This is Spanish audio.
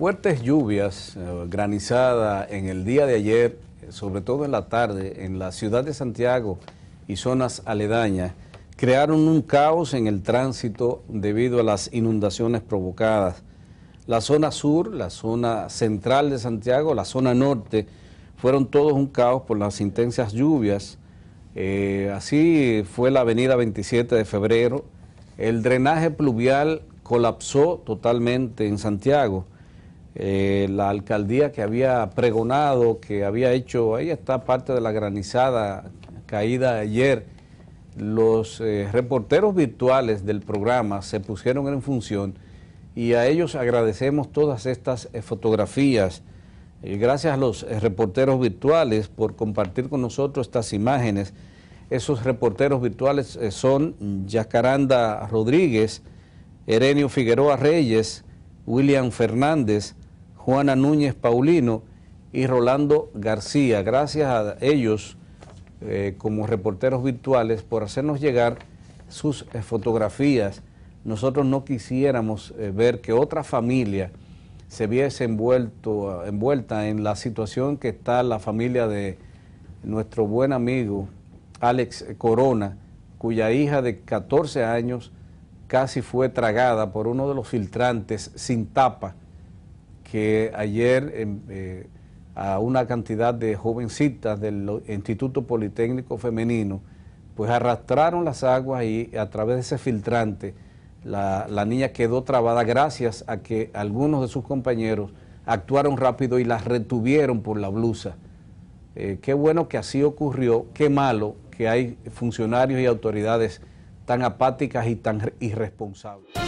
Fuertes lluvias, eh, granizadas en el día de ayer, sobre todo en la tarde, en la ciudad de Santiago y zonas aledañas, crearon un caos en el tránsito debido a las inundaciones provocadas. La zona sur, la zona central de Santiago, la zona norte, fueron todos un caos por las intensas lluvias. Eh, así fue la avenida 27 de febrero. El drenaje pluvial colapsó totalmente en Santiago. Eh, la alcaldía que había pregonado, que había hecho, ahí está parte de la granizada caída ayer, los eh, reporteros virtuales del programa se pusieron en función y a ellos agradecemos todas estas eh, fotografías. gracias a los reporteros virtuales por compartir con nosotros estas imágenes. Esos reporteros virtuales son Yacaranda Rodríguez, Erenio Figueroa Reyes, William Fernández, Juana Núñez Paulino y Rolando García. Gracias a ellos eh, como reporteros virtuales por hacernos llegar sus eh, fotografías. Nosotros no quisiéramos eh, ver que otra familia se viese envuelta en la situación que está la familia de nuestro buen amigo Alex Corona, cuya hija de 14 años casi fue tragada por uno de los filtrantes sin tapa que ayer em, eh, a una cantidad de jovencitas del Instituto Politécnico Femenino, pues arrastraron las aguas y a través de ese filtrante la, niña quedó trabada gracias a que algunos de sus compañeros actuaron rápido y las retuvieron por la blusa. Eh, qué bueno que así ocurrió, qué malo que hay funcionarios y autoridades tan apáticas y tan irresponsables.